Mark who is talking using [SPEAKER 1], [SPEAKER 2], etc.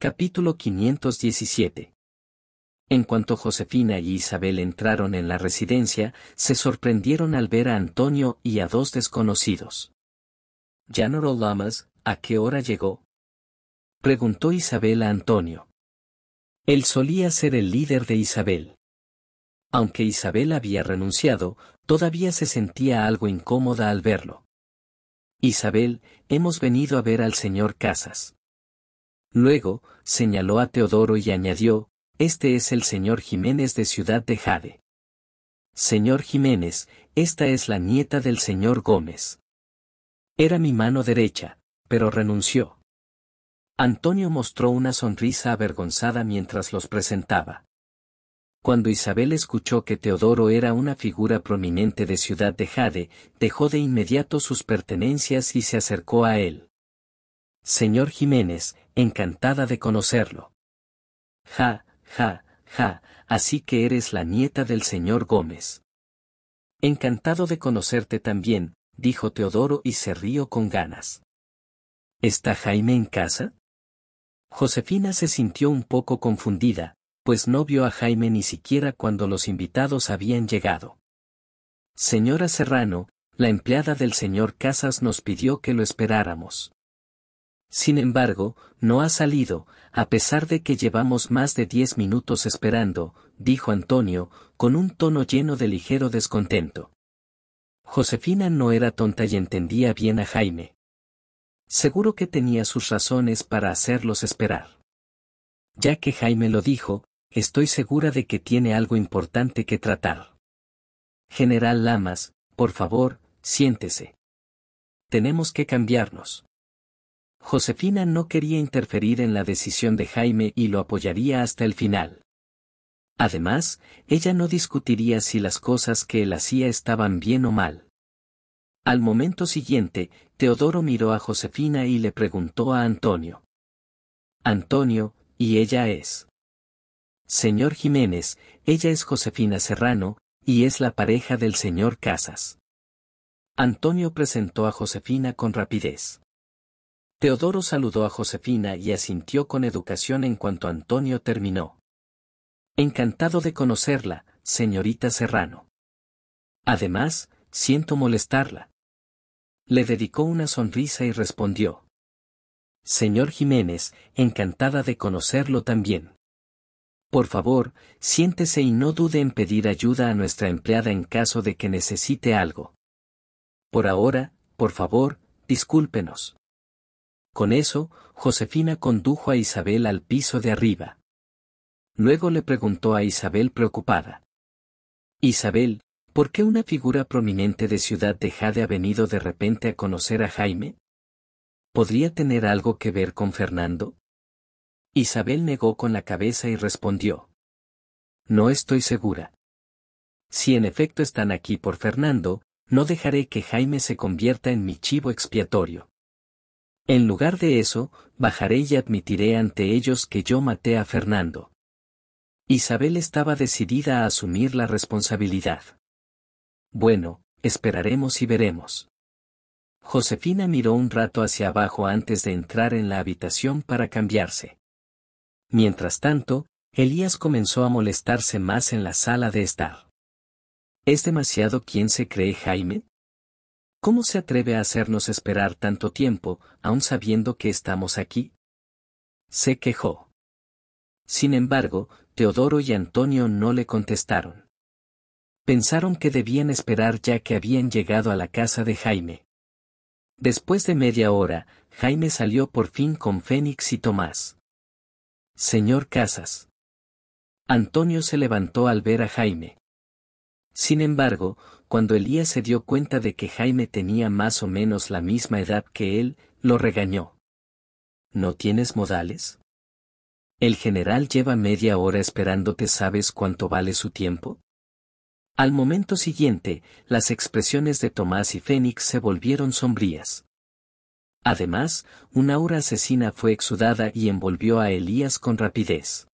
[SPEAKER 1] Capítulo 517 En cuanto Josefina y Isabel entraron en la residencia, se sorprendieron al ver a Antonio y a dos desconocidos. Llanoro Lamas, ¿a qué hora llegó? Preguntó Isabel a Antonio. Él solía ser el líder de Isabel. Aunque Isabel había renunciado, todavía se sentía algo incómoda al verlo. Isabel, hemos venido a ver al señor Casas. Luego, señaló a Teodoro y añadió, Este es el señor Jiménez de Ciudad de Jade. Señor Jiménez, esta es la nieta del señor Gómez. Era mi mano derecha, pero renunció. Antonio mostró una sonrisa avergonzada mientras los presentaba. Cuando Isabel escuchó que Teodoro era una figura prominente de Ciudad de Jade, dejó de inmediato sus pertenencias y se acercó a él. Señor Jiménez, encantada de conocerlo. Ja, ja, ja, así que eres la nieta del señor Gómez. Encantado de conocerte también, dijo Teodoro y se rió con ganas. ¿Está Jaime en casa? Josefina se sintió un poco confundida, pues no vio a Jaime ni siquiera cuando los invitados habían llegado. Señora Serrano, la empleada del señor Casas nos pidió que lo esperáramos. Sin embargo, no ha salido, a pesar de que llevamos más de diez minutos esperando, dijo Antonio, con un tono lleno de ligero descontento. Josefina no era tonta y entendía bien a Jaime. Seguro que tenía sus razones para hacerlos esperar. Ya que Jaime lo dijo, estoy segura de que tiene algo importante que tratar. General Lamas, por favor, siéntese. Tenemos que cambiarnos. Josefina no quería interferir en la decisión de Jaime y lo apoyaría hasta el final. Además, ella no discutiría si las cosas que él hacía estaban bien o mal. Al momento siguiente, Teodoro miró a Josefina y le preguntó a Antonio. Antonio, y ella es. Señor Jiménez, ella es Josefina Serrano, y es la pareja del señor Casas. Antonio presentó a Josefina con rapidez. Teodoro saludó a Josefina y asintió con educación en cuanto Antonio terminó. Encantado de conocerla, señorita Serrano. Además, siento molestarla. Le dedicó una sonrisa y respondió. Señor Jiménez, encantada de conocerlo también. Por favor, siéntese y no dude en pedir ayuda a nuestra empleada en caso de que necesite algo. Por ahora, por favor, discúlpenos. Con eso, Josefina condujo a Isabel al piso de arriba. Luego le preguntó a Isabel preocupada. Isabel, ¿por qué una figura prominente de Ciudad de Jade ha venido de repente a conocer a Jaime? ¿Podría tener algo que ver con Fernando? Isabel negó con la cabeza y respondió. No estoy segura. Si en efecto están aquí por Fernando, no dejaré que Jaime se convierta en mi chivo expiatorio. En lugar de eso, bajaré y admitiré ante ellos que yo maté a Fernando. Isabel estaba decidida a asumir la responsabilidad. Bueno, esperaremos y veremos. Josefina miró un rato hacia abajo antes de entrar en la habitación para cambiarse. Mientras tanto, Elías comenzó a molestarse más en la sala de estar. ¿Es demasiado quien se cree Jaime? ¿Cómo se atreve a hacernos esperar tanto tiempo, aun sabiendo que estamos aquí? Se quejó. Sin embargo, Teodoro y Antonio no le contestaron. Pensaron que debían esperar ya que habían llegado a la casa de Jaime. Después de media hora, Jaime salió por fin con Fénix y Tomás. Señor Casas. Antonio se levantó al ver a Jaime. Sin embargo, cuando Elías se dio cuenta de que Jaime tenía más o menos la misma edad que él, lo regañó. ¿No tienes modales? El general lleva media hora esperándote, ¿sabes cuánto vale su tiempo? Al momento siguiente, las expresiones de Tomás y Fénix se volvieron sombrías. Además, una aura asesina fue exudada y envolvió a Elías con rapidez.